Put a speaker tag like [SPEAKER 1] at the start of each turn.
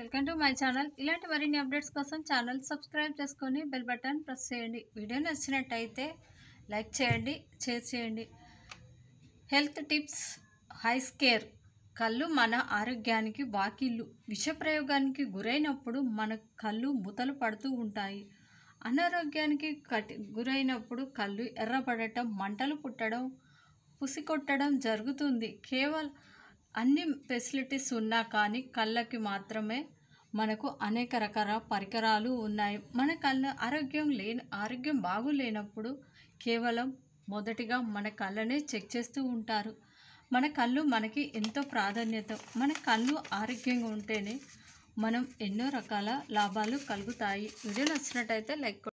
[SPEAKER 1] welcome to my channel ఇలాంటి మరిన్ని updates కోసం ఛానల్ సబ్స్క్రైబ్ చేసుకొని బెల్ బటన్ ప్రెస్ చేయండి వీడియో నచ్చినట్టయితే లైక్ చేయండి షేర్ చేయండి హెల్త్ టిప్స్ హై స్కేర్ కళ్ళు మన ఆరోగ్యానికి వాకిళ్ళు విషప్రయోగానికి గురైనప్పుడు మన కళ్ళు ముతలు పడుతూ ఉంటాయి అనారోగ్యానికి కటి గురైనప్పుడు కళ్ళు ఎర్రపడటం మంటలు పుట్టడం పుసికొట్టడం జరుగుతుంది కేవలం అన్ని ఫెసిలిటీస్ ఉన్నా కానీ కళ్ళకి మాత్రమే మనకు అనేక రకాల పరికరాలు ఉన్నాయి మన కళ్ళ ఆరోగ్యం లేని ఆరోగ్యం బాగులేనప్పుడు కేవలం మొదటిగా మన కళ్ళనే చెక్ చేస్తూ ఉంటారు మన కళ్ళు మనకి ఎంతో ప్రాధాన్యత మన కళ్ళు ఆరోగ్యంగా ఉంటేనే మనం ఎన్నో రకాల లాభాలు కలుగుతాయి వీడియో నచ్చినట్టయితే లైక్